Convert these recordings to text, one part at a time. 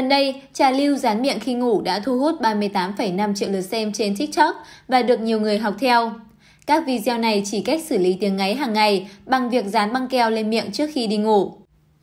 Gần đây, trà lưu dán miệng khi ngủ đã thu hút 38,5 triệu lượt xem trên TikTok và được nhiều người học theo. Các video này chỉ cách xử lý tiếng ngáy hàng ngày bằng việc dán băng keo lên miệng trước khi đi ngủ.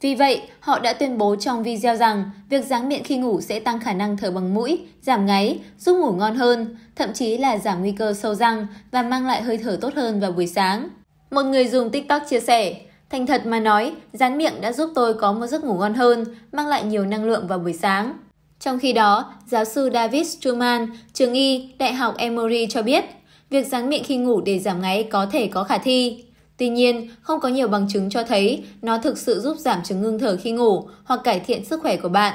Vì vậy, họ đã tuyên bố trong video rằng việc dán miệng khi ngủ sẽ tăng khả năng thở bằng mũi, giảm ngáy, giúp ngủ ngon hơn, thậm chí là giảm nguy cơ sâu răng và mang lại hơi thở tốt hơn vào buổi sáng. Một người dùng TikTok chia sẻ, Thành thật mà nói, rán miệng đã giúp tôi có một giấc ngủ ngon hơn, mang lại nhiều năng lượng vào buổi sáng. Trong khi đó, giáo sư David Truman, trường y, Đại học Emory cho biết, việc rán miệng khi ngủ để giảm ngáy có thể có khả thi. Tuy nhiên, không có nhiều bằng chứng cho thấy nó thực sự giúp giảm chứng ngưng thở khi ngủ hoặc cải thiện sức khỏe của bạn.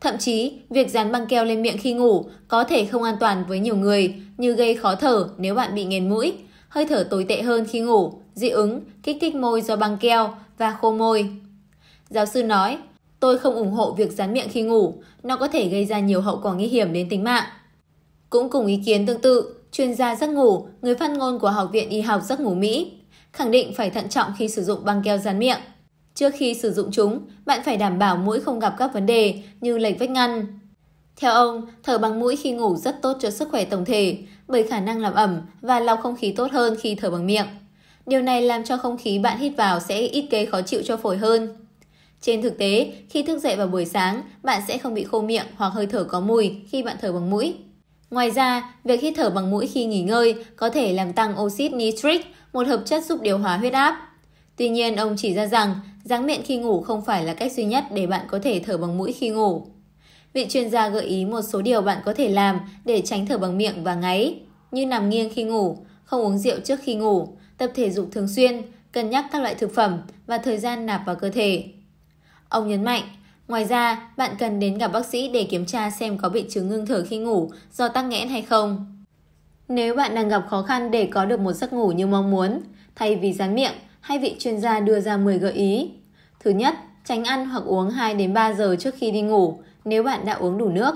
Thậm chí, việc dán băng keo lên miệng khi ngủ có thể không an toàn với nhiều người, như gây khó thở nếu bạn bị nghẹn mũi hơi thở tồi tệ hơn khi ngủ, dị ứng, kích thích môi do băng keo và khô môi. Giáo sư nói, tôi không ủng hộ việc dán miệng khi ngủ, nó có thể gây ra nhiều hậu quả nguy hiểm đến tính mạng. Cũng cùng ý kiến tương tự, chuyên gia giấc ngủ, người phát ngôn của Học viện Y học giấc ngủ Mỹ, khẳng định phải thận trọng khi sử dụng băng keo dán miệng. Trước khi sử dụng chúng, bạn phải đảm bảo mũi không gặp các vấn đề như lệch vách ngăn. Theo ông, thở bằng mũi khi ngủ rất tốt cho sức khỏe tổng thể bởi khả năng làm ẩm và lọc không khí tốt hơn khi thở bằng miệng. Điều này làm cho không khí bạn hít vào sẽ ít gây khó chịu cho phổi hơn. Trên thực tế, khi thức dậy vào buổi sáng, bạn sẽ không bị khô miệng hoặc hơi thở có mùi khi bạn thở bằng mũi. Ngoài ra, việc hít thở bằng mũi khi nghỉ ngơi có thể làm tăng oxit nitric, một hợp chất giúp điều hòa huyết áp. Tuy nhiên, ông chỉ ra rằng, dáng miệng khi ngủ không phải là cách duy nhất để bạn có thể thở bằng mũi khi ngủ vị chuyên gia gợi ý một số điều bạn có thể làm để tránh thở bằng miệng và ngáy, như nằm nghiêng khi ngủ, không uống rượu trước khi ngủ, tập thể dục thường xuyên, cân nhắc các loại thực phẩm và thời gian nạp vào cơ thể. Ông nhấn mạnh, ngoài ra bạn cần đến gặp bác sĩ để kiểm tra xem có bị chứng ngưng thở khi ngủ do tắc nghẽn hay không. Nếu bạn đang gặp khó khăn để có được một giấc ngủ như mong muốn, thay vì dán miệng, hai vị chuyên gia đưa ra 10 gợi ý. Thứ nhất, tránh ăn hoặc uống 2 đến 3 giờ trước khi đi ngủ, nếu bạn đã uống đủ nước.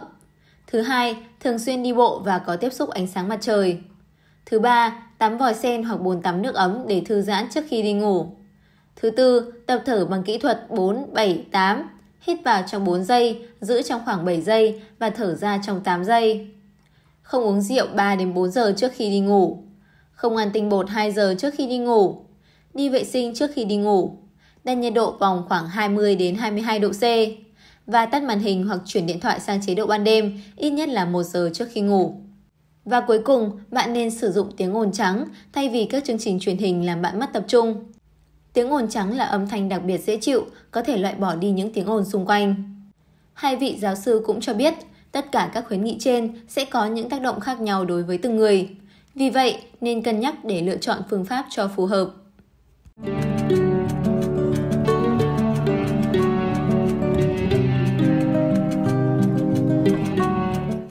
Thứ hai, thường xuyên đi bộ và có tiếp xúc ánh sáng mặt trời. Thứ ba, tắm vòi sen hoặc bồn tắm nước ấm để thư giãn trước khi đi ngủ. Thứ tư, tập thở bằng kỹ thuật 4, 7, 8. Hít vào trong 4 giây, giữ trong khoảng 7 giây và thở ra trong 8 giây. Không uống rượu 3 đến 4 giờ trước khi đi ngủ. Không ăn tinh bột 2 giờ trước khi đi ngủ. Đi vệ sinh trước khi đi ngủ. Đặt nhiệt độ vòng khoảng 20 đến 22 độ C và tắt màn hình hoặc chuyển điện thoại sang chế độ ban đêm, ít nhất là 1 giờ trước khi ngủ. Và cuối cùng, bạn nên sử dụng tiếng ồn trắng thay vì các chương trình truyền hình làm bạn mất tập trung. Tiếng ồn trắng là âm thanh đặc biệt dễ chịu, có thể loại bỏ đi những tiếng ồn xung quanh. Hai vị giáo sư cũng cho biết, tất cả các khuyến nghị trên sẽ có những tác động khác nhau đối với từng người. Vì vậy, nên cân nhắc để lựa chọn phương pháp cho phù hợp. Thank